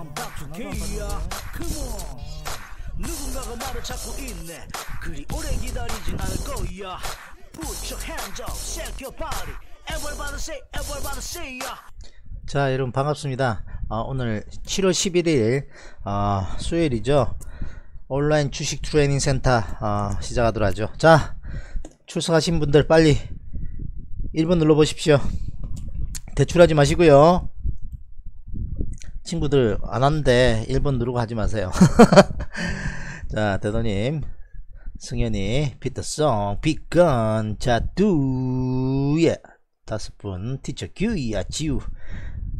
I'm back to K야 Come on 누군가가 말을 찾고 있네 그리 오래 기다리진 않을 거야 Put your hands up, shake your body Everybody say, everybody say ya 자 여러분 반갑습니다 어, 오늘 7월 11일 어, 수요일이죠 온라인 주식 트레이닝 센터 어, 시작하도록 하죠 자 출석하신 분들 빨리 1번 눌러보십시오 대출하지 마시고요 친구들 안 한데 1번 누르고 하지 마세요 자 대도님 승현이 피터송 비건 자두예 다섯 분 티처 규야 이 지우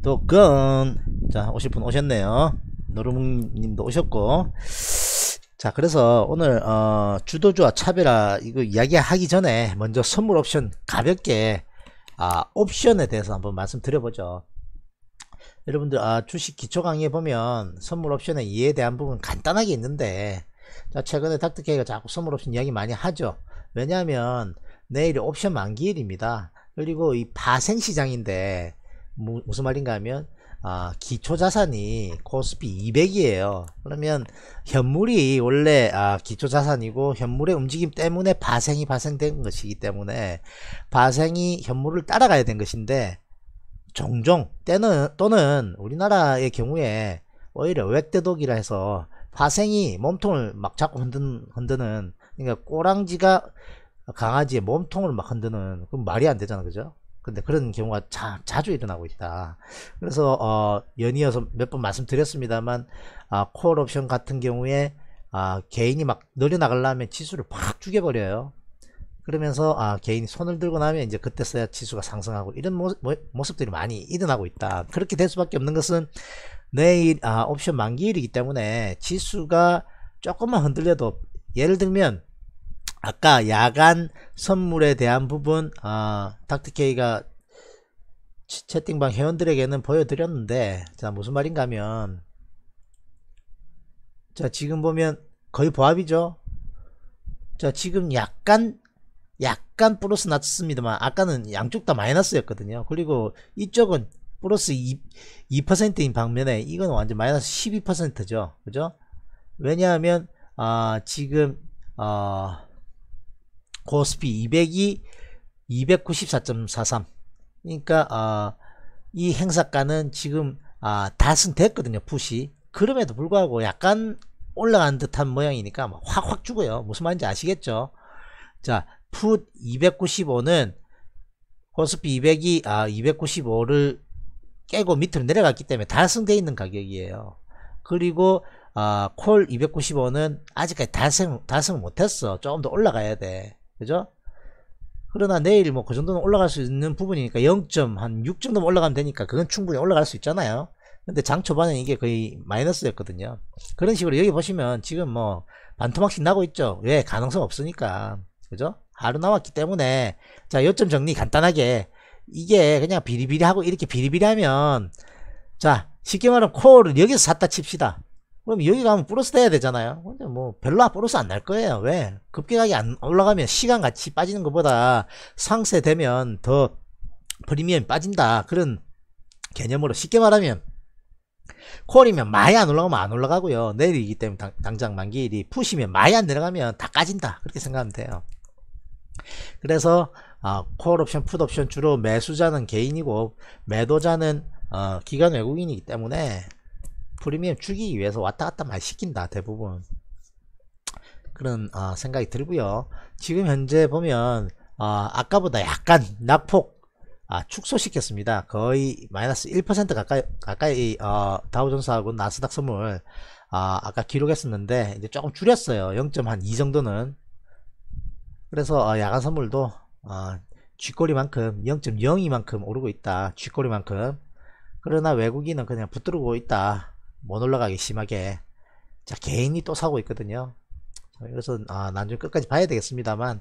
도건 자 오실 분 오셨네요 노름님도 오셨고 자 그래서 오늘 어, 주도주와 차별화 이거 이야기하기 전에 먼저 선물 옵션 가볍게 아, 옵션에 대해서 한번 말씀드려보죠 여러분들 아 주식 기초 강의에 보면 선물 옵션의 이해에 대한 부분 간단하게 있는데 자 최근에 닥터케이가 자꾸 선물 옵션 이야기 많이 하죠 왜냐하면 내일이 옵션 만기일입니다 그리고 이 파생시장인데 무, 무슨 말인가 하면 아, 기초자산이 코스피 200이에요. 그러면 현물이 원래 아, 기초자산이고 현물의 움직임 때문에 파생이파생된 것이기 때문에 파생이 현물을 따라가야 된 것인데 종종 때는 또는 우리나라의 경우에 오히려 웩대독이라 해서 파생이 몸통을 막 자꾸 흔든 흔드는 그러니까 꼬랑지가 강아지의 몸통을 막 흔드는 그럼 말이 안 되잖아 그죠 근데 그런 경우가 자, 자주 일어나고 있다 그래서 어, 연이어서 몇 번 말씀드렸습니다만 아, 콜 옵션 같은 경우에 아, 개인이 막 늘려나가려면 지수를 팍 죽여버려요 그러면서 아 개인이 손을 들고 나면 이제 그때 서야 지수가 상승하고 이런 모습, 모습들이 많이 일어나고 있다 그렇게 될 수밖에 없는 것은 내일 아 옵션 만기일이기 때문에 지수가 조금만 흔들려도 예를 들면 아까 야간 선물에 대한 부분 아 닥터케이가 채팅방 회원들에게는 보여드렸는데 자 무슨 말인가 하면 자 지금 보면 거의 보합이죠 자 지금 약간 약간 플러스 났습니다만 아까는 양쪽 다 마이너스였거든요. 그리고 이쪽은 플러스 2, 2%인 방면에 이건 완전 마이너스 12%죠. 그죠? 왜냐하면 아, 지금 아, 코스피 200이 294.43 그러니까 아, 이 행사가는 지금 아, 다승 됐거든요. 푸시 그럼에도 불구하고 약간 올라간 듯한 모양이니까 확 확 죽어요. 무슨 말인지 아시겠죠? 자풋 295는 코스피 200이 아 295를 깨고 밑으로 내려갔기 때문에 달성되어 있는 가격이에요. 그리고 아, 콜 295는 아직까지 달성 달성 못했어. 조금 더 올라가야 돼. 그죠? 그러나 내일 뭐 그 정도는 올라갈 수 있는 부분이니까 0.한6 정도 올라가면 되니까 그건 충분히 올라갈 수 있잖아요. 근데 장 초반에 이게 거의 마이너스였거든요. 그런 식으로 여기 보시면 지금 뭐 반토막씩 나고 있죠. 왜 가능성 없으니까 그죠? 하루 나왔기 때문에 자 요점 정리 간단하게 이게 그냥 비리비리 하고 이렇게 비리비리 하면 자 쉽게 말하면 콜을 여기서 샀다 칩시다 그럼 여기 가면 플러스 돼야 되잖아요 근데 뭐 별로 플러스 안 날 거예요 왜 급격하게 안 올라가면 시간 같이 빠지는 것보다 상세 되면 더 프리미엄이 빠진다 그런 개념으로 쉽게 말하면 콜이면 많이 안 올라가면 안 올라가고요 내일이기 때문에 당, 장 만기일이 푸시면 많이 안 내려가면 다 까진다 그렇게 생각하면 돼요 그래서 아, 어, 콜옵션, 풋옵션 주로 매수자는 개인이고 매도자는 어, 기관 외국인이기 때문에 프리미엄 주기 위해서 왔다 갔다 많이 시킨다 대부분 그런 어, 생각이 들고요 지금 현재 보면 어, 아까보다 약간 낙폭 아, 축소시켰습니다 거의 마이너스 1% 가까이 가까이 어, 다우존스하고 나스닥 선물 아, 아까 기록했었는데 이제 조금 줄였어요 0.2 정도는 그래서 아, 야간 선물도 아, 쥐꼬리만큼 0.02만큼 오르고 있다 쥐꼬리만큼 그러나 외국인은 그냥 붙들고 있다 못 올라가기 심하게 자 개인이 또 사고 있거든요 그래서 아, 난중 에 끝까지 봐야 되겠습니다만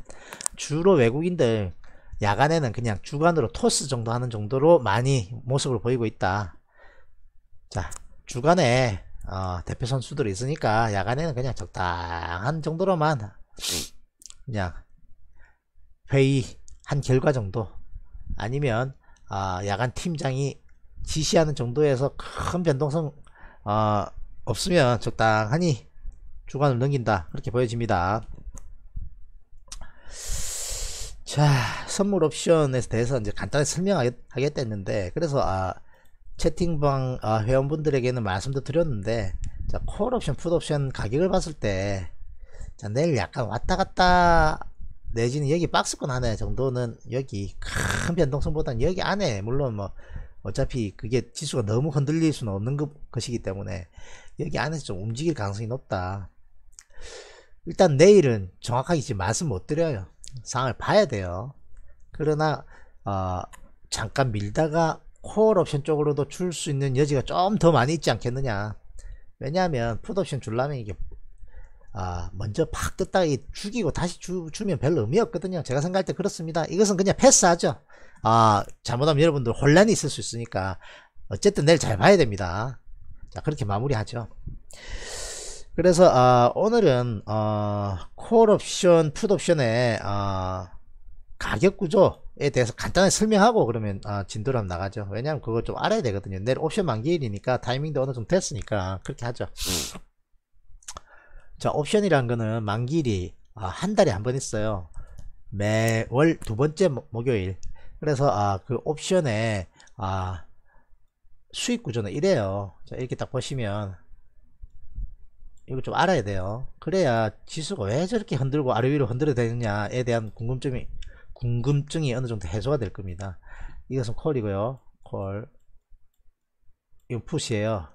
주로 외국인들 야간에는 그냥 주간으로 토스 정도 하는 정도로 많이 모습을 보이고 있다 자 주간에 어, 대표 선수들이 있으니까 야간에는 그냥 적당한 정도로만 그냥 회의 한 결과 정도 아니면 어, 야간 팀장이 지시하는 정도에서 큰 변동성 어, 없으면 적당하니 주관을 넘긴다 그렇게 보여집니다 자 선물 옵션에 대해서 이제 간단히 설명하겠다 했는데 그래서 아, 채팅방 아, 회원분들에게는 말씀도 드렸는데 자, 콜옵션 풋옵션 가격을 봤을 때 자, 내일 약간 왔다갔다 내지는 여기 박스권 안에 정도는 여기 큰 변동성보다는 여기 안에 물론 뭐 어차피 그게 지수가 너무 흔들릴 수는 없는 것이기 때문에 여기 안에서 좀 움직일 가능성이 높다 일단 내일은 정확하게 지금 말씀 못 드려요 상황을 봐야 돼요 그러나 어, 잠깐 밀다가 콜 옵션 쪽으로도 줄 수 있는 여지가 좀 더 많이 있지 않겠느냐 왜냐하면 푸드 옵션 줄라면 이게 아, 먼저 팍뜯다 죽이고 다시 주, 주면 별로 의미 없거든요. 제가 생각할 때 그렇습니다. 이것은 그냥 패스하죠. 아, 잘못하면 여러분들 혼란이 있을 수 있으니까 어쨌든 내일 잘 봐야 됩니다. 자, 그렇게 마무리하죠. 그래서 아, 오늘은 어, 콜옵션, 풋옵션의 아, 가격 구조에 대해서 간단히 설명하고 그러면 아, 진도로 한번 나가죠. 왜냐하면 그걸 좀 알아야 되거든요. 내일 옵션 만기일이니까 타이밍도 어느 정도 됐으니까 그렇게 하죠. 음. 자 옵션이란 거는 만기일이 아, 한 달에 한 번 있어요 매월 두 번째 목요일 그래서 아, 그 옵션에 아, 수익 구조는 이래요 자, 이렇게 딱 보시면 이거 좀 알아야 돼요 그래야 지수가 왜 저렇게 흔들고 아래위로 흔들어 되느냐에 대한 궁금증이 궁금증이 어느 정도 해소가 될 겁니다 이것은 콜이고요 콜 이건 푸시에요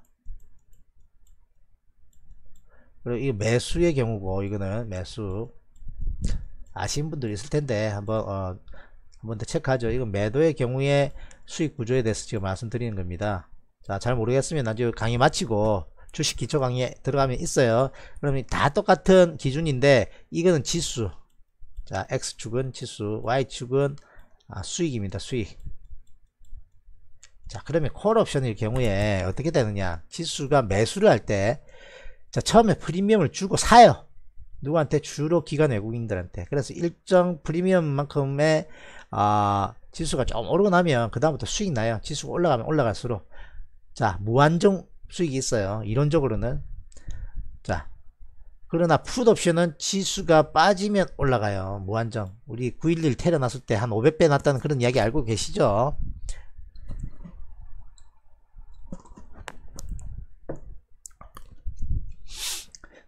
그리고 이 매수의 경우고 이거는 매수 아시는 분들 있을 텐데 한번 어, 한번 더 체크하죠. 이건 매도의 경우에 수익 구조에 대해서 지금 말씀드리는 겁니다. 자, 잘 모르겠으면 나중에 강의 마치고 주식 기초 강의에 들어가면 있어요. 그러면 다 똑같은 기준인데 이거는 지수. 자, x축은 지수, y축은 아, 수익입니다. 수익. 자, 그러면 콜 옵션일 경우에 어떻게 되느냐? 지수가 매수를 할때 자, 처음에 프리미엄을 주고 사요. 누구한테? 주로 기관 외국인들한테. 그래서 일정 프리미엄만큼의 아, 지수가 좀 오르고 나면 그 다음부터 수익 나요. 지수가 올라가면 올라갈수록 자 무한정 수익이 있어요. 이론적으로는 자 그러나 풋옵션은 지수가 빠지면 올라가요. 무한정 우리 911 테러 났을 때 한 500배 났다는 그런 이야기 알고 계시죠?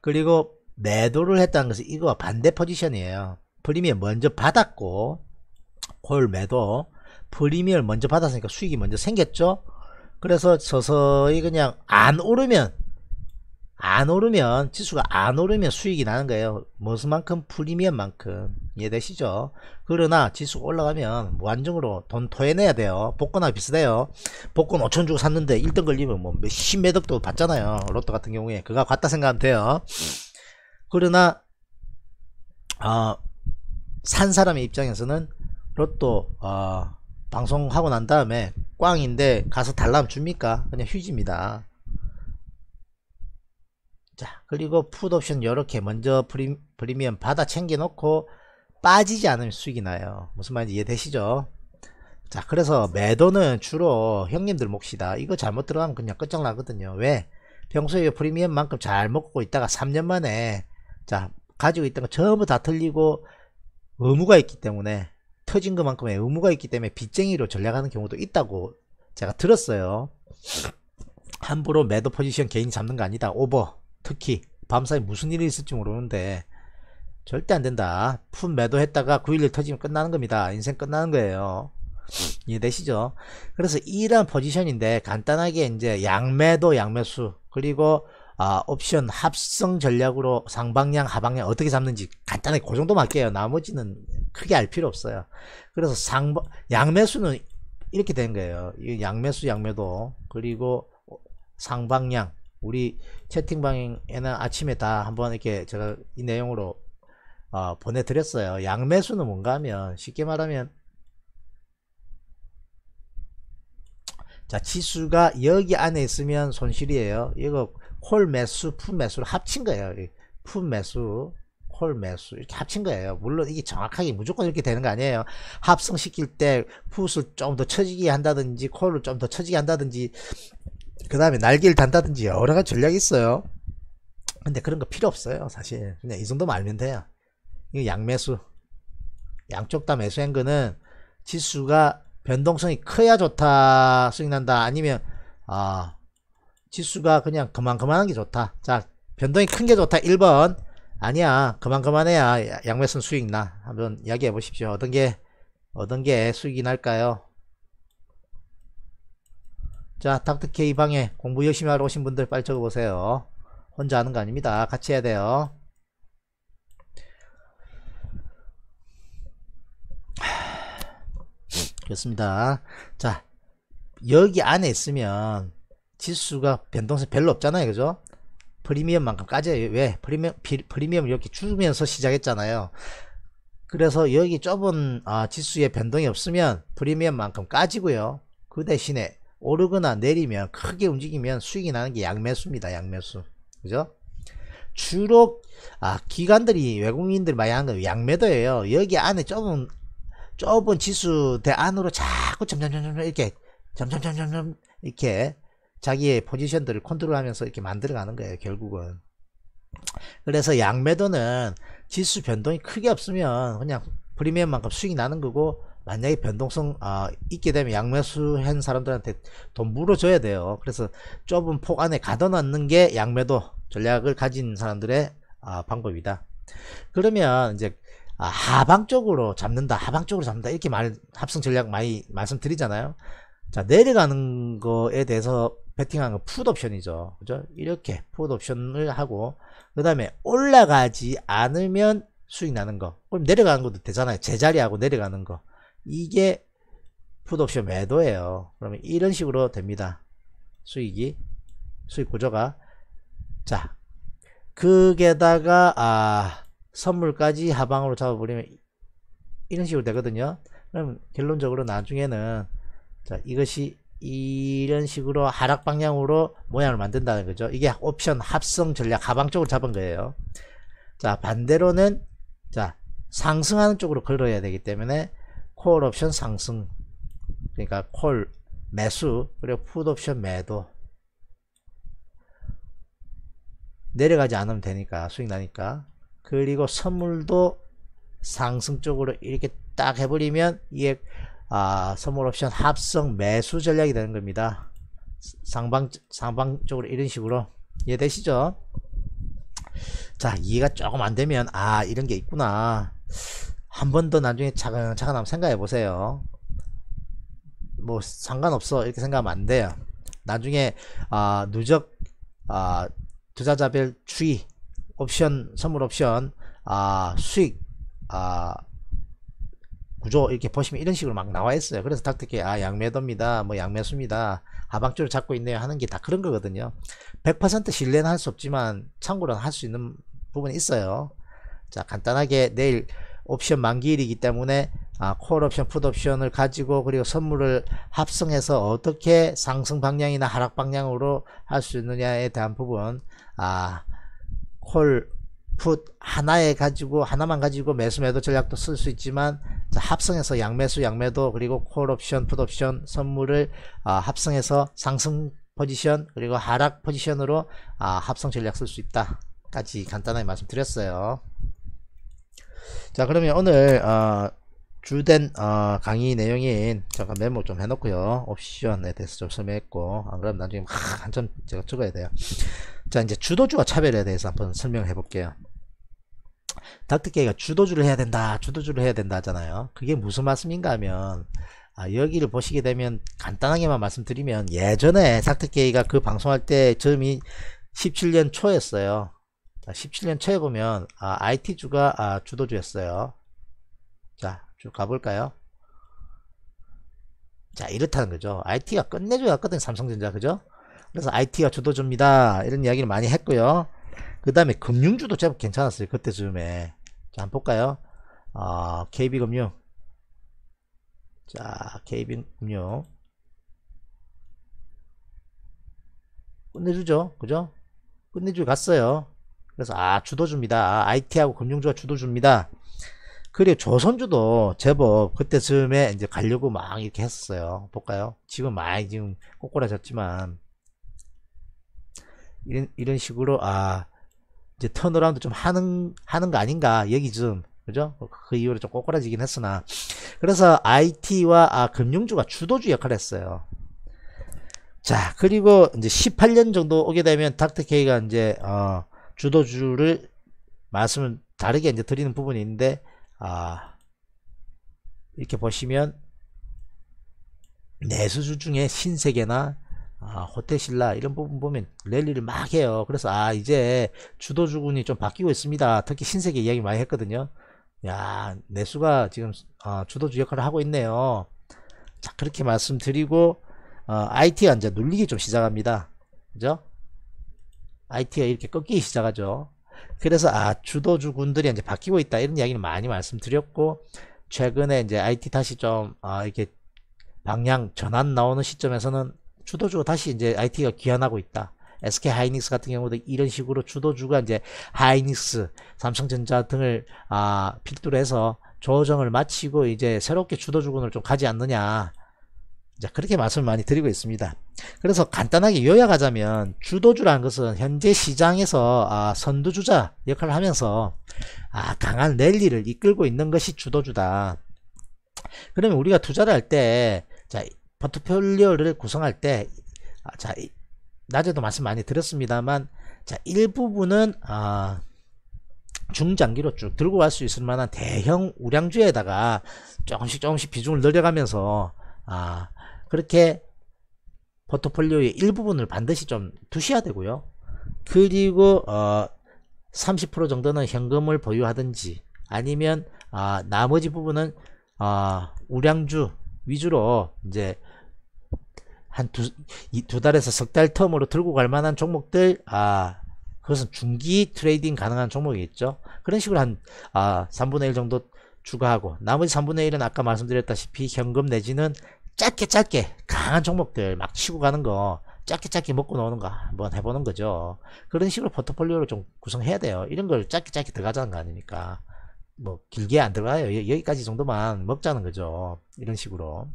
그리고 매도를 했다는 것은 이거 반대 포지션이에요. 프리미엄 먼저 받았고 콜 매도 프리미엄을 먼저 받았으니까 수익이 먼저 생겼죠. 그래서 서서히 그냥 안 오르면 안 오르면 지수가 안 오르면 수익이 나는 거예요 무슨 만큼 프리미엄만큼 이해되시죠 그러나 지수가 올라가면 무한정으로 돈 토해내야 돼요 복권하고 비슷해요 복권 5천 주고 샀는데 1등 걸리면 뭐 몇십 몇억도 받잖아요 로또 같은 경우에 그거 같다 생각하면 돼요 그러나 어, 산 사람의 입장에서는 로또 어, 방송하고 난 다음에 꽝인데 가서 달라면 줍니까? 그냥 휴지입니다 자 그리고 푸드 옵션 요렇게 먼저 프리, 프리미엄 받아 챙겨 놓고 빠지지 않으면 수익이 나요 무슨 말인지 이해되시죠 자 그래서 매도는 주로 형님들 몫이다 이거 잘못 들어가면 그냥 끝장나거든요 왜 평소에 프리미엄만큼 잘 먹고 있다가 3년 만에 자 가지고 있던 거 전부 다 틀리고 의무가 있기 때문에 터진 것만큼의 의무가 있기 때문에 빚쟁이로 전략하는 경우도 있다고 제가 들었어요 함부로 매도 포지션 개인 잡는 거 아니다 오버 특히 밤사이 무슨 일이 있을지 모르는데 절대 안 된다. 품 매도했다가 9.11 터지면 끝나는 겁니다. 인생 끝나는 거예요. 이해되시죠? 그래서 이런 포지션인데 간단하게 이제 양매도 양매수 그리고 아, 옵션 합성 전략으로 상방향 하방향 어떻게 잡는지 간단하게 그 정도만 할게요. 나머지는 크게 알 필요 없어요. 그래서 상 양매수는 이렇게 된 거예요. 양매수 양매도 그리고 상방향 우리 채팅방에나 아침에 다 한번 이렇게 제가 이 내용으로 어, 보내드렸어요. 양매수는 뭔가 하면 쉽게 말하면 자 지수가 여기 안에 있으면 손실이에요. 이거 콜 매수, 품 매수를 합친 거예요. 품 매수, 콜 매수 이렇게 합친 거예요. 물론 이게 정확하게 무조건 이렇게 되는 거 아니에요. 합성시킬 때 풋을 좀 더 쳐지게 한다든지 콜을 좀 더 쳐지게 한다든지 그 다음에 날개를 단다든지 여러 가지 전략이 있어요. 근데 그런 거 필요 없어요. 사실. 그냥 이 정도만 알면 돼요. 이거 양매수. 양쪽 다 매수한 거는 지수가 변동성이 커야 좋다. 수익 난다. 아니면, 아, 지수가 그냥 그만그만한 게 좋다. 자, 변동이 큰 게 좋다. 1번. 아니야. 그만그만해야 양매수는 수익 나. 한번 이야기해 보십시오. 어떤 게, 어떤 게 수익이 날까요? 자 닥터케 이 방에 공부 열심히 하러 오신 분들 빨리 적어보세요 혼자 하는 거 아닙니다 같이 해야 돼요 그렇습니다 자 여기 안에 있으면 지수가 변동성 별로 없잖아요 그죠 프리미엄만큼 까져요 왜 프리미엄, 프리미엄 이렇게 줄면서 시작했잖아요 그래서 여기 좁은 아, 지수의 변동이 없으면 프리미엄만큼 까지고요 그 대신에 오르거나 내리면 크게 움직이면 수익이 나는 게 양매수입니다. 양매수. 그죠? 주로 아 기관들이 외국인들 많이 하는 건 양매도예요. 여기 안에 좁은 좁은 지수대 안으로 자꾸 점점점점 이렇게 점점점점점 이렇게 자기의 포지션들을 컨트롤하면서 이렇게 만들어가는 거예요. 결국은. 그래서 양매도는 지수 변동이 크게 없으면 그냥 프리미엄만큼 수익이 나는 거고 만약에 변동성 아, 있게 되면 양매수 한 사람들한테 돈 물어줘야 돼요. 그래서 좁은 폭 안에 가둬놨는 게 양매도 전략을 가진 사람들의 아, 방법이다. 그러면 이제 아, 하방 쪽으로 잡는다, 하방 쪽으로 잡는다 이렇게 말 합성 전략 많이 말씀드리잖아요. 자 내려가는 거에 대해서 베팅한 건 푸드 옵션이죠. 그죠? 이렇게 푸드 옵션을 하고 그 다음에 올라가지 않으면 수익 나는 거. 그럼 내려가는 것도 되잖아요. 제자리하고 내려가는 거. 이게 푸드옵션 매도예요. 그러면 이런 식으로 됩니다. 수익이 수익 구조가 자 그게다가 아 선물까지 하방으로 잡아버리면 이런 식으로 되거든요. 그럼 결론적으로 나중에는 자 이것이 이런 식으로 하락 방향으로 모양을 만든다는 거죠. 이게 옵션 합성 전략 하방 쪽을 잡은 거예요. 자 반대로는 자 상승하는 쪽으로 걸어야 되기 때문에 콜 옵션 상승 그러니까 콜 매수 그리고 풋 옵션 매도 내려가지 않으면 되니까 수익 나니까 그리고 선물도 상승 쪽으로 이렇게 딱 해버리면 이게 아, 선물 옵션 합성 매수 전략이 되는 겁니다 상방 상방적으로 이런 식으로 이해되시죠 자 이해가 조금 안되면 아 이런게 있구나 한번더 나중에 차근차근 한번 생각해 보세요. 뭐 상관없어 이렇게 생각하면 안 돼요. 나중에 아, 누적 아, 투자자별 추이 옵션 선물 옵션 아, 수익 아, 구조 이렇게 보시면 이런 식으로 막 나와 있어요. 그래서 딱터께아 양매도입니다. 뭐 양매수입니다. 하방줄을 잡고 있네요 하는 게 다 그런 거거든요. 100% 신뢰는 할 수 없지만 참고로는 할 수 있는 부분이 있어요. 자 간단하게 내일 옵션 만기일이기 때문에 아, 콜옵션, 풋옵션을 가지고 그리고 선물을 합성해서 어떻게 상승 방향이나 하락 방향으로 할 수 있느냐에 대한 부분 아, 콜, 풋 하나에 가지고 하나만 가지고 매수 매도 전략도 쓸 수 있지만 합성해서 양매수 양매도 그리고 콜옵션, 풋옵션 선물을 아, 합성해서 상승 포지션 그리고 하락 포지션으로 아, 합성 전략 쓸 수 있다 까지 간단하게 말씀드렸어요. 자 그러면 오늘 어, 주된 어, 강의 내용인 잠깐 메모 좀 해놓고요 옵션에 대해서 좀 설명했고 안 그러면 나중에 하, 한참 제가 적어야 돼요 자 이제 주도주와 차별에 대해서 한번 설명해 을 볼게요 닥터케이가 주도주를 해야 된다 주도주를 해야 된다 하잖아요 그게 무슨 말씀인가 하면 아, 여기를 보시게 되면 간단하게만 말씀드리면 예전에 닥터케이가그 방송할 때 점이 17년 초였어요 17년 아, 초에 보면 아, IT주가 아, 주도주였어요. 자, 쭉 가볼까요? 자, 이렇다는 거죠. IT가 끝내줘야거든 요 삼성전자, 그죠? 그래서 IT가 주도주입니다. 이런 이야기를 많이 했고요. 그 다음에 금융주도 제법 괜찮았어요. 그때쯤에. 자, 한번 볼까요? 아, 어, KB금융. 자, KB금융. 끝내주죠. 그죠? 끝내주고 갔어요. 그래서 아 주도주입니다. IT하고 금융주가 주도주입니다. 그리고 조선주도 제법 그때즈음에 이제 가려고 막 이렇게 했어요 볼까요? 지금 많이 지금 꼬꾸라졌지만 이런 이런 식으로 아 이제 턴어라운드 좀 하는 하는 거 아닌가 여기 좀 그죠? 그 이후로 좀 꼬꾸라지긴 했으나 그래서 IT와 아 금융주가 주도주 역할을 했어요. 자 그리고 이제 18년 정도 오게 되면 닥터 케이가 이제 어 주도주를 말씀을 다르게 이제 드리는 부분이 있는데 아 이렇게 보시면 내수주 중에 신세계나 아, 호텔신라 이런 부분 보면 랠리를 막 해요. 그래서 아 이제 주도주군이 좀 바뀌고 있습니다. 특히 신세계 이야기 많이 했거든요. 야 내수가 지금 아, 주도주 역할을 하고 있네요. 자 그렇게 말씀드리고 어, IT가 이제 눌리기 좀 시작합니다. 그죠? IT가 이렇게 꺾이기 시작하죠. 그래서 아 주도주 군들이 이제 바뀌고 있다 이런 이야기를 많이 말씀드렸고 최근에 이제 IT 다시 좀 아, 이렇게 방향 전환 나오는 시점에서는 주도주가 다시 이제 IT가 귀환하고 있다. SK 하이닉스 같은 경우도 이런 식으로 주도주가 이제 하이닉스, 삼성전자 등을 아 필두로 해서 조정을 마치고 이제 새롭게 주도주군을 좀 가지 않느냐. 자, 그렇게 말씀을 많이 드리고 있습니다. 그래서 간단하게 요약하자면 주도주라는 것은 현재 시장에서 아, 선두주자 역할을 하면서 아, 강한 랠리를 이끌고 있는 것이 주도주다. 그러면 우리가 투자를 할 때 자, 포트폴리오를 구성할 때 아, 자, 낮에도 말씀 많이 드렸습니다만 자, 일부분은 아, 중장기로 쭉 들고 갈 수 있을 만한 대형 우량주에다가 조금씩 조금씩 비중을 늘려가면서 아, 그렇게 포트폴리오의 일부분을 반드시 좀 두셔야 되고요. 그리고 어, 30% 정도는 현금을 보유하든지 아니면 어, 나머지 부분은 어, 우량주 위주로 이제 한두 두 달에서 석 달 텀으로 들고 갈 만한 종목들 아 그것은 중기 트레이딩 가능한 종목이겠죠 그런 식으로 한 아, 3분의 1 정도 추가하고 나머지 3분의 1은 아까 말씀드렸다시피 현금 내지는 짧게 짧게 강한 종목들 막 치고 가는 거 짧게 짧게 먹고 나오는 거 한번 해보는 거죠. 그런 식으로 포트폴리오를 좀 구성해야 돼요. 이런 걸 짧게 짧게 들어가자는 거 아닙니까? 뭐 길게 안 들어가요. 여, 기까지 정도만 먹자는 거죠. 이런 식으로.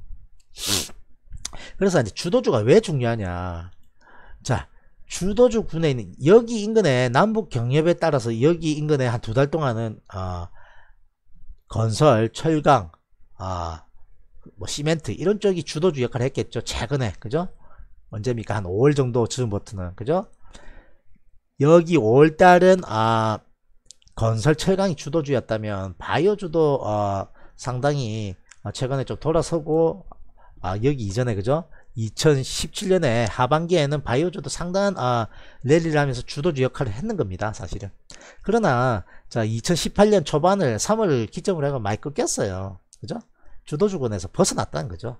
그래서 이제 주도주가 왜 중요하냐. 자, 주도주 군에 있는 여기 인근에 남북 경협에 따라서 여기 인근에 한 두 달 동안은 어, 건설, 철강, 어, 뭐 시멘트 이런 쪽이 주도주 역할을 했겠죠 최근에 그죠 언제입니까 한 5월 정도 즈음버튼은 그죠 여기 5월 달은 아 건설 철강이 주도주였다면 바이오 주도 어, 상당히 어, 최근에 좀 돌아서고 아 여기 이전에 그죠 2017년에 하반기에는 바이오주도 상당한 아, 랠리를 하면서 주도주 역할을 했는 겁니다 사실은 그러나 자 2018년 초반을 3월 기점으로 해가 많이 꺾였어요 그죠 주도주권에서 벗어났다는 거죠.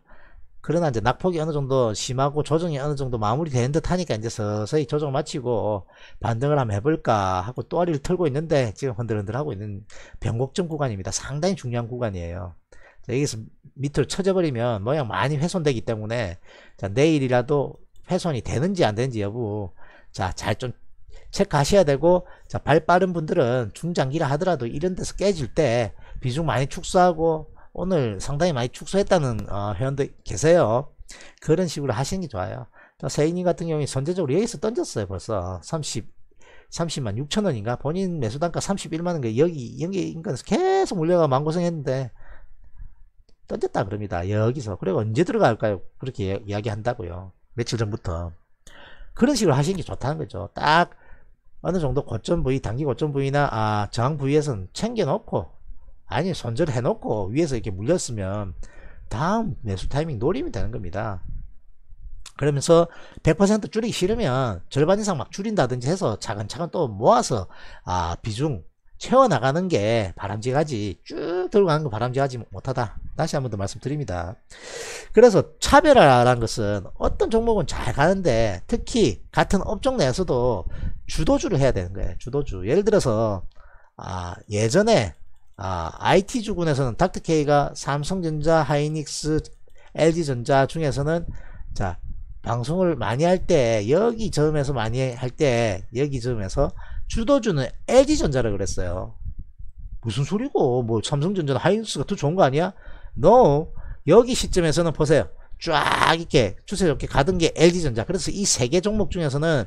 그러나 이제 낙폭이 어느 정도 심하고 조정이 어느 정도 마무리되는 듯 하니까 이제 서서히 조정 마치고 반등을 한번 해볼까 하고 또아리를 털고 있는데 지금 흔들흔들 하고 있는 변곡점 구간입니다. 상당히 중요한 구간이에요. 자, 여기서 밑으로 쳐져버리면 모양 많이 훼손되기 때문에 자, 내일이라도 훼손이 되는지 안 되는지 여부 자, 잘 좀 체크하셔야 되고 자, 발 빠른 분들은 중장기라 하더라도 이런 데서 깨질 때 비중 많이 축소하고 오늘 상당히 많이 축소했다는 어, 회원들 계세요. 그런 식으로 하시는 게 좋아요. 세인이 같은 경우에 선제적으로 여기서 던졌어요 벌써 30 30만 6천 원인가 본인 매수 단가 31만 원인가 여기 여기 인러에서 계속 물려가 망고생했는데 던졌다 그럽니다 여기서 그리고 언제 들어갈까요 그렇게 이야기한다고요 며칠 전부터 그런 식으로 하시는 게 좋다는 거죠 딱 어느 정도 고점 부위 단기 고점 부위나 아 저항 부위에서는 챙겨놓고 아니 손절해놓고 위에서 이렇게 물렸으면 다음 매수 타이밍 노림이 되는 겁니다. 그러면서 100% 줄이기 싫으면 절반 이상 막 줄인다든지 해서 차근차근 또 모아서 아 비중 채워나가는 게 바람직하지 쭉 들어가는 거 바람직하지 못하다 다시 한 번 더 말씀드립니다 그래서 차별화라는 것은 어떤 종목은 잘 가는데 특히 같은 업종 내에서도 주도주를 해야 되는 거예요 주도주 예를 들어서 아 예전에 아, IT 주군에서는 닥터케이가 삼성전자, 하이닉스, LG전자 중에서는 자 방송을 많이 할 때 여기 점에서 많이 할 때 여기 점에서 주도주는 LG전자라 그랬어요. 무슨 소리고 뭐삼성전자 하이닉스가 더 좋은 거 아니야? No 여기 시점에서는 보세요. 쫙 이렇게 추세 좋게 가던 게 LG전자. 그래서 이 세 개 종목 중에서는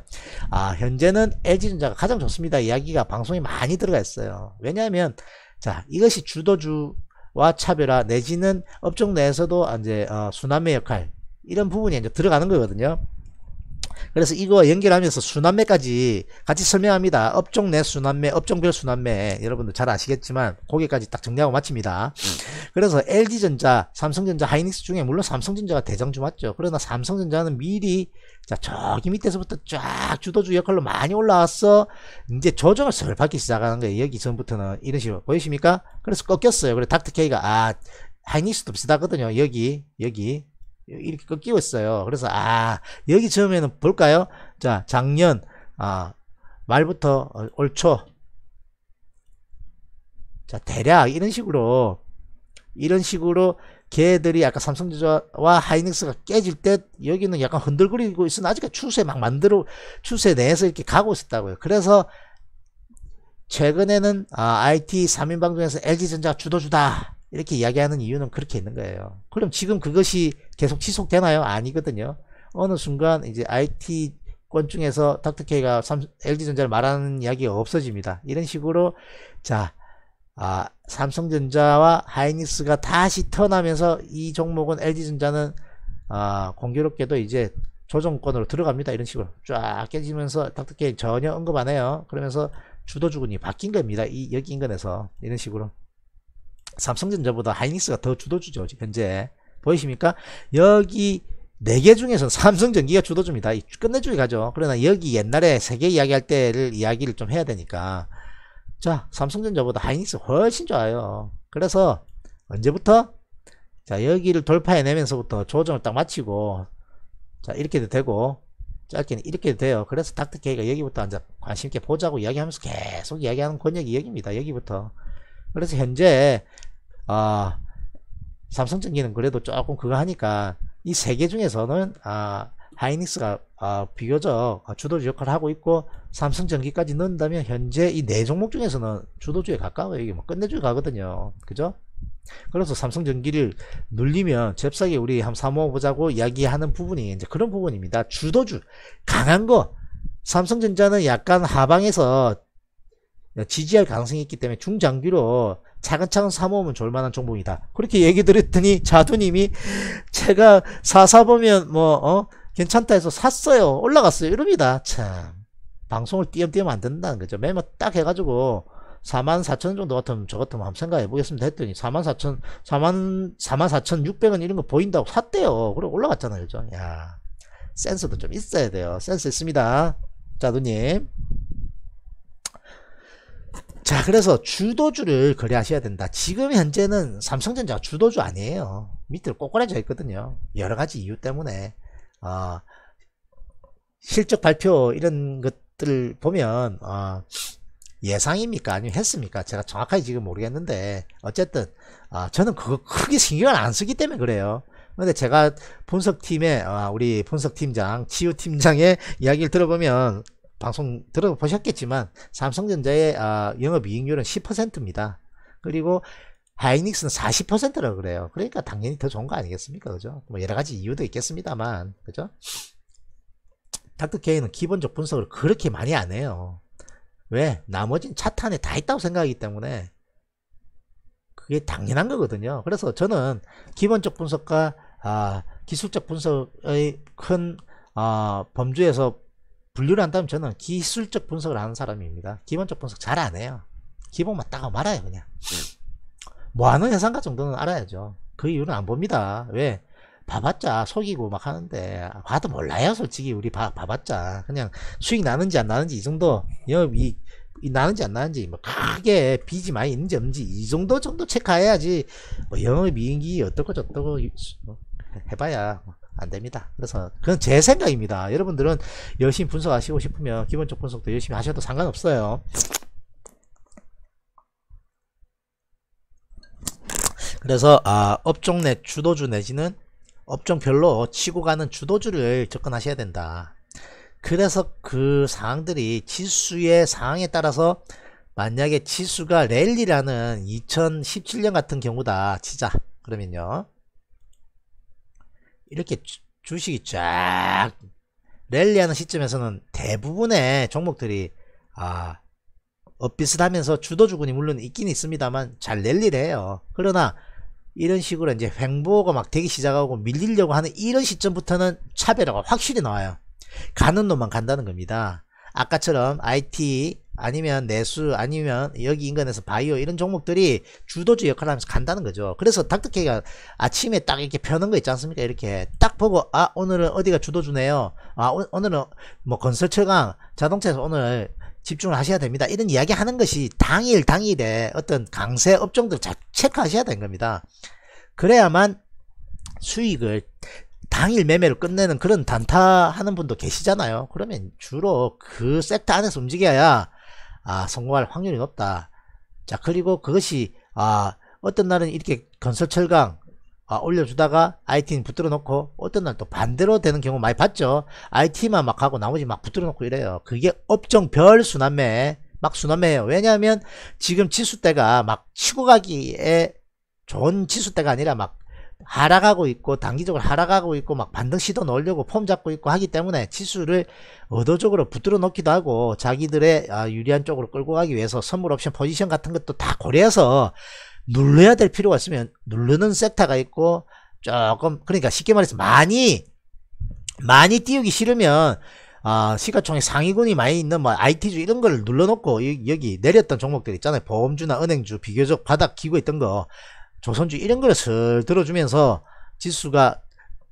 아 현재는 LG전자가 가장 좋습니다. 이야기가 방송에 많이 들어가 있어요. 왜냐하면 자, 이것이 주도주와 차별화 내지는 업종 내에서도 이제 어, 수남의 역할 이런 부분이 이제 들어가는 거거든요. 그래서 이거 연결하면서 순환매까지 같이 설명합니다. 업종 내 순환매, 업종별 순환매 여러분들 잘 아시겠지만 거기까지 딱 정리하고 마칩니다. 음. 그래서 LG전자, 삼성전자, 하이닉스 중에 물론 삼성전자가 대장주 맞죠. 그러나 삼성전자는 미리 자, 저기 밑에서부터 쫙 주도주 역할로 많이 올라왔어. 이제 조정을 슬 받기 시작하는 거예요. 여기 전부터는 이런 식으로 보이십니까? 그래서 꺾였어요. 그래서 닥터 K가 아 하이닉스도 비슷하거든요. 여기 여기 이렇게 꺾이고 있어요. 그래서 아 여기 처음에는 볼까요? 자, 작년 아 말부터 올초 자 대략 이런 식으로 이런 식으로 걔들이 아까 삼성전자와 하이닉스가 깨질 때 여기는 약간 흔들거리고 있으나 아직 추세 막 만들어 추세 내에서 이렇게 가고 있었다고요. 그래서 최근에는 아, IT 3인방 송에서 LG전자가 주도주다 이렇게 이야기하는 이유는 그렇게 있는 거예요. 그럼 지금 그것이 계속 지속되나요? 아니거든요. 어느 순간 이제 IT 권 중에서 닥터케이가 LG전자를 말하는 이야기가 없어집니다. 이런 식으로 자 아, 삼성전자와 하이닉스가 다시 터나면서이 종목은 LG전자는 아, 공교롭게도 이제 조정권으로 들어갑니다. 이런 식으로 쫙 깨지면서 닥터게임 전혀 언급 안 해요. 그러면서 주도주군이 바뀐 겁니다. 이 여기 인근에서 이런 식으로 삼성전자보다 하이닉스가 더 주도주죠. 현재 보이십니까? 여기 네 개 중에서 삼성전기가 주도주입니다. 끝내주게 가죠. 그러나 여기 옛날에 세계 이야기할 때를 이야기를 좀 해야 되니까 자 삼성전자보다 하이닉스 훨씬 좋아요 그래서 언제부터 자 여기를 돌파해내면서부터 조정을 딱 마치고 자 이렇게도 되고 짧게는 이렇게도 돼요 그래서 닥터케이가 여기부터 앉아 관심있게 보자고 이야기하면서 계속 이야기하는 권역이 여기입니다 여기부터 그래서 현재 아 삼성전기는 그래도 조금 그거 하니까 이 세 개 중에서는 아 하이닉스가 아, 비교적 아, 주도주 역할을 하고 있고 삼성전기까지 넣는다면 현재 이 네 종목 중에서는 주도주에 가까워요. 이게 뭐 끝내주에 가거든요. 그죠? 그래서 삼성전기를 눌리면 잽싸게 우리 한번 사모보자고 이야기하는 부분이 이제 그런 부분입니다. 주도주 강한 거 삼성전자는 약간 하방에서 지지할 가능성이 있기 때문에 중장기로 차근차근 사모으면 좋을만한 종목이다. 그렇게 얘기 드렸더니 자두님이 제가 사사보면 뭐 어? 괜찮다 해서 샀어요. 올라갔어요. 이럽니다. 참. 방송을 띄엄띄엄 안 된다는 거죠. 매매 딱 해가지고 44,000원 정도 같으면 저 같으면 한번 생각해 보겠습니다 했더니 44,000 4 4 6 0 0원 이런 거 보인다고 샀대요. 그리고 올라갔잖아요. 그죠? 야. 센스도 좀 있어야 돼요. 센스 있습니다. 자, 누님. 자, 그래서 주도주를 거래하셔야 된다. 지금 현재는 삼성전자가 주도주 아니에요. 밑으로 꼬꾸라져 있거든요. 여러 가지 이유 때문에. 아, 실적 발표 이런 것들 보면 아, 예상입니까 아니면 했습니까 제가 정확하게 지금 모르겠는데 어쨌든 아, 저는 그거 크게 신경을 안 쓰기 때문에 그래요 근데 제가 분석팀의 아, 우리 분석팀장 치유팀장의 이야기를 들어보면 방송 들어보셨겠지만 삼성전자의 아, 영업이익률은 10%입니다 그리고 하이닉스는 4 0라 그래요. 그러니까 당연히 더 좋은 거 아니겠습니까? 그죠? 뭐 여러 가지 이유도 있겠습니다만, 그죠? 닥터 K는 기본적 분석을 그렇게 많이 안 해요. 왜? 나머지는 차트 안에 다 있다고 생각하기 때문에 그게 당연한 거거든요. 그래서 저는 기본적 분석과 아, 기술적 분석의 큰 아, 범주에서 분류를 한다면 저는 기술적 분석을 하는 사람입니다. 기본적 분석 잘 안 해요. 기본만 따고 말아요, 그냥. 뭐하는 회사인가 정도는 알아야죠 그 이유는 안 봅니다 왜 봐봤자 속이고 막 하는데 봐도 몰라요 솔직히 우리 봐, 봐봤자 그냥 수익 나는지 안 나는지 이 정도 영업이 이 나는지 안 나는지 뭐 크게 빚이 많이 있는지 없는지 이 정도 정도 체크해야지 뭐 영업이익이 어떻고 저떻고 뭐 해봐야 안 됩니다. 그래서 그건 제 생각입니다. 여러분들은 열심히 분석하시고 싶으면 기본적 분석도 열심히 하셔도 상관없어요. 그래서 아, 업종 내 주도주 내지는 업종별로 치고 가는 주도주를 접근하셔야 된다. 그래서 그 상황들이 지수의 상황에 따라서 만약에 지수가 랠리라는 2017년 같은 경우다 치자 그러면요 이렇게 주, 주식이 쫙 랠리하는 시점에서는 대부분의 종목들이 아 엇비슷하면서 주도주군이 물론 있긴 있습니다만 잘 랠리를 해요 그러나 이런 식으로 이제 횡보가 막 되기 시작하고 밀리려고 하는 이런 시점부터는 차별화가 확실히 나와요. 가는 놈만 간다는 겁니다. 아까처럼 IT 아니면 내수 아니면 여기 인근에서 바이오 이런 종목들이 주도주 역할을 하면서 간다는 거죠. 그래서 닥터케이가 아침에 딱 이렇게 펴는 거 있지 않습니까? 이렇게 딱 보고 아 오늘은 어디가 주도주네요. 아 오, 늘은뭐 건설철강 자동차에서 오늘 집중을 하셔야 됩니다. 이런 이야기 하는 것이 당일 당일에 어떤 강세 업종들 잘 체크하셔야 되는 겁니다. 그래야만 수익을 당일 매매를 끝내는 그런 단타하는 분도 계시잖아요. 그러면 주로 그 섹터 안에서 움직여야 아, 성공할 확률이 높다. 자 그리고 그것이 아 어떤 날은 이렇게 건설 철강 아, 올려주다가 IT는 붙들어 놓고 어떤 날 또 반대로 되는 경우 많이 봤죠 IT만 막 하고 나머지 막 붙들어 놓고 이래요 그게 업종별 순환매 막순환매에요 왜냐하면 지금 지수대가 막 치고 가기에 좋은 지수대가 아니라 막 하락하고 있고 단기적으로 하락하고 있고 막 반등 시도 넣으려고 폼 잡고 있고 하기 때문에 지수를 의도적으로 붙들어 놓기도 하고 자기들의 아, 유리한 쪽으로 끌고 가기 위해서 선물 옵션 포지션 같은 것도 다 고려해서 눌러야 될 필요가 있으면 누르는 섹터가 있고 조금 그러니까 쉽게 말해서 많이 많이 띄우기 싫으면 아, 어, 시가총액 상위군이 많이 있는 뭐 IT주 이런 걸 눌러놓고 여기 내렸던 종목들 있잖아요. 보험주나 은행주 비교적 바닥 기고 있던 거 조선주 이런 것을 들어주면서 지수가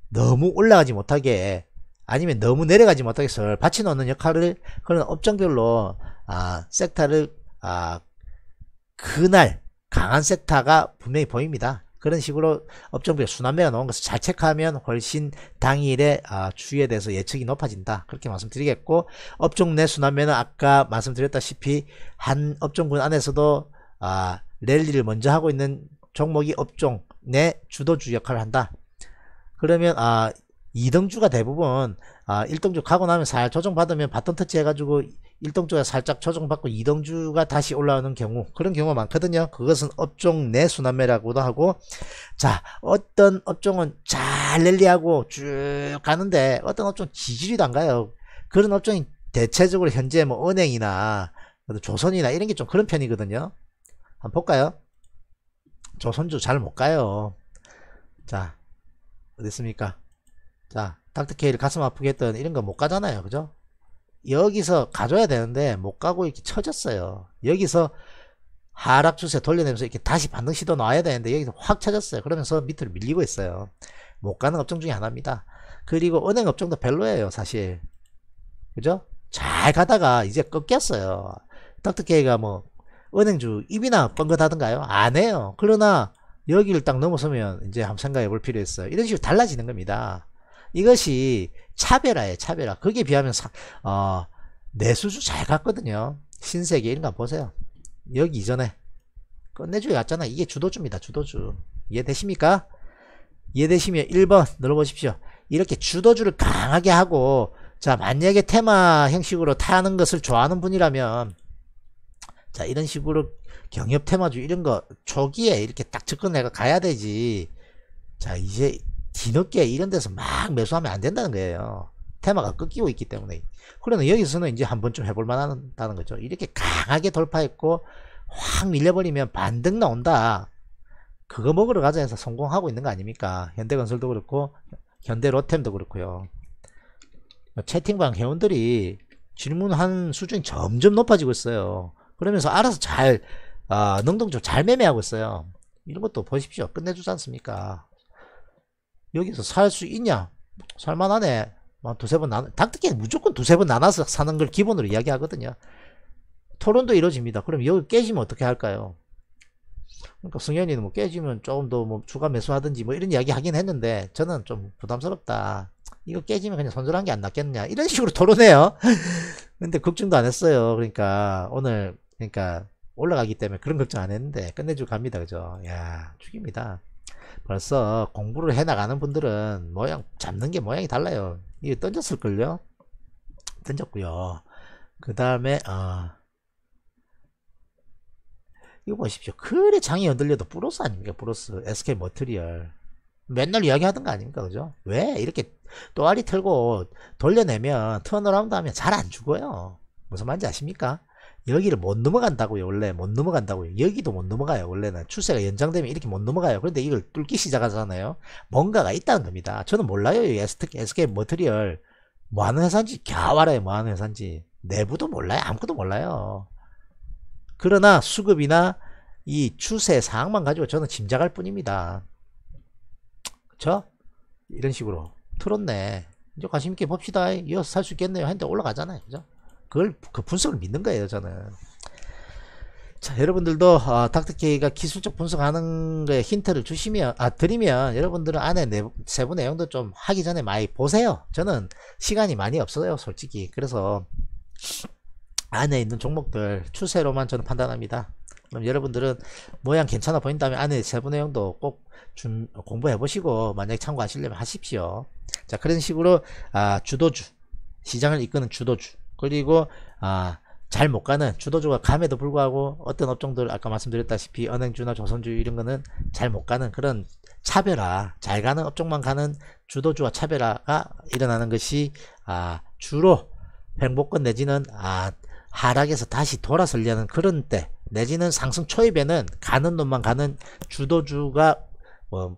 너무 올라가지 못하게 아니면 너무 내려가지 못하게 슬 받쳐놓는 역할을 그런 업종별로 아, 섹터를 아, 그날 강한 섹터가 분명히 보입니다. 그런 식으로 업종별 순환매가 나온 것을 잘 체크하면 훨씬 당일에 아, 추이에 대해서 예측이 높아진다 그렇게 말씀드리겠고 업종 내 순환매는 아까 말씀드렸다시피 한 업종군 안에서도 아, 랠리를 먼저 하고 있는 종목이 업종 내 주도주 역할을 한다 그러면 아, 2등주가 대부분 아, 1등주 가고 나면 살 조정받으면 바톤 터치 해가지고 1등주가 살짝 조정받고 2등주가 다시 올라오는 경우 그런 경우가 많거든요 그것은 업종 내 순환매라고도 하고 자 어떤 업종은 잘 랠리하고 쭉 가는데 어떤 업종 지지리도 안 가요 그런 업종이 대체적으로 현재 뭐 은행이나 조선이나 이런 게 좀 그런 편이거든요 한번 볼까요 조선주 잘 못 가요 자어딨습니까 자, 닥터 케이를 가슴 아프게 했던 이런 거 못 가잖아요. 그죠? 여기서 가줘야 되는데 못 가고 이렇게 쳐졌어요. 여기서 하락 추세 돌려내면서 이렇게 다시 반등 시도 나와야 되는데 여기서 확 쳐졌어요. 그러면서 밑으로 밀리고 있어요. 못 가는 업종 중에 하나입니다. 그리고 은행 업종도 별로예요, 사실. 그죠? 잘 가다가 이제 꺾였어요. 닥터케이가 뭐 은행주 입이나 뻥긋하던가요? 안 해요. 그러나 여기를 딱 넘어서면 이제 한번 생각해 볼 필요 있어요. 이런 식으로 달라지는 겁니다. 이것이 차별화예요 차별화 거기에 비하면 사, 어, 내수주 잘 갔거든요 신세계 인간 보세요 여기 이전에 끝내주에 갔잖아 이게 주도주입니다 주도주 이해되십니까? 이해되시면 1번 눌러보십시오 이렇게 주도주를 강하게 하고 자 만약에 테마 형식으로 타는 것을 좋아하는 분이라면 자 이런 식으로 경협 테마주 이런 거 초기에 이렇게 딱접근해 가야 되지 자 이제 뒤늦게 이런 데서 막 매수하면 안 된다는 거예요. 테마가 꺾이고 있기 때문에. 그러면 여기서는 이제 한 번쯤 해볼 만하다는 거죠. 이렇게 강하게 돌파했고 확 밀려버리면 반등 나온다. 그거 먹으러 가자 해서 성공하고 있는 거 아닙니까? 현대건설도 그렇고 현대로템도 그렇고요. 채팅방 회원들이 질문하는 수준이 점점 높아지고 있어요. 그러면서 알아서 잘 어, 아, 능동적으로 잘 매매하고 있어요. 이런 것도 보십시오. 끝내주지 않습니까? 여기서 살 수 있냐? 살만하네. 두세 번 나눠. 닥터게 무조건 두세 번 나눠서 사는 걸 기본으로 이야기하거든요. 토론도 이루어집니다. 그럼 여기 깨지면 어떻게 할까요? 그러니까 승현이는 뭐 깨지면 조금 더 뭐 추가 매수하든지 뭐 이런 이야기 하긴 했는데 저는 좀 부담스럽다. 이거 깨지면 그냥 손절한 게 안 낫겠냐 이런 식으로 토론해요. 근데 걱정도 안 했어요. 그러니까 오늘 그러니까 올라가기 때문에 그런 걱정 안 했는데 끝내주고 갑니다. 그죠? 야 죽입니다. 벌써 공부를 해 나가는 분들은 모양 잡는 게 모양이 달라요 이게 던졌을걸요 던졌고요 그 다음에 어 이거 보십시오 그래 장이 흔들려도 브로스 아닙니까 브로스 SK 머트리얼 맨날 이야기하던 거 아닙니까 그죠 왜 이렇게 또아리 틀고 돌려내면 턴어라운드 하면 잘 안 죽어요 무슨 말인지 아십니까 여기를 못 넘어간다고요 원래 못 넘어간다고요 여기도 못 넘어가요 원래는 추세가 연장되면 이렇게 못 넘어가요 그런데 이걸 뚫기 시작하잖아요 뭔가가 있다는 겁니다 저는 몰라요 SK 머트리얼 뭐하는 회사인지 겨우 알아요 뭐하는 회사인지 내부도 몰라요 아무것도 몰라요 그러나 수급이나 이 추세 사항만 가지고 저는 짐작할 뿐입니다 그쵸? 이런 식으로 틀었네 이제 관심있게 봅시다 이어 살수 있겠네요 했는데 올라가잖아요 그죠? 그걸 그 분석을 믿는 거예요 저는 자 여러분들도 아, 닥터케이가 기술적 분석하는 거에 힌트를 주시면 아 드리면 여러분들은 안에 내, 세부 내용도 좀 하기 전에 많이 보세요 저는 시간이 많이 없어요 솔직히 그래서 안에 있는 종목들 추세로만 저는 판단합니다 그럼 여러분들은 모양 괜찮아 보인다면 안에 세부 내용도 꼭 준, 공부해 보시고 만약에 참고하시려면 하십시오 자 그런 식으로 아, 주도주 시장을 이끄는 주도주 그리고 아, 잘 못 가는 주도주가 감에도 불구하고 어떤 업종들 아까 말씀드렸다시피 은행주나 조선주 이런 거는 잘 못 가는 그런 차별화 잘 가는 업종만 가는 주도주와 차별화가 일어나는 것이 아, 주로 행복권 내지는 아, 하락에서 다시 돌아설려는 그런 때 내지는 상승 초입에는 가는 놈만 가는 주도주가 어,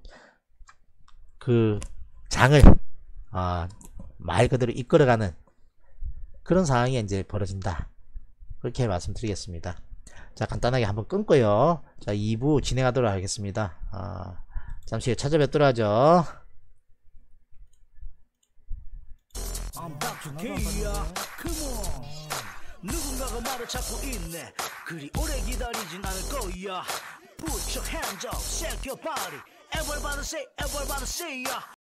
그 장을 아, 말 그대로 이끌어가는 그런 상황이 이제 벌어진다. 그렇게 말씀드리겠습니다. 자, 간단하게 한번 끊고요. 자, 2부 진행하도록 하겠습니다. 아, 잠시 후에 찾아뵙도록 하죠. 누군가가 말을 찾고 있네 그리 오래 기다리진 않을 거야 Put your hands up, shake your body Everybody say, everybody say yeah.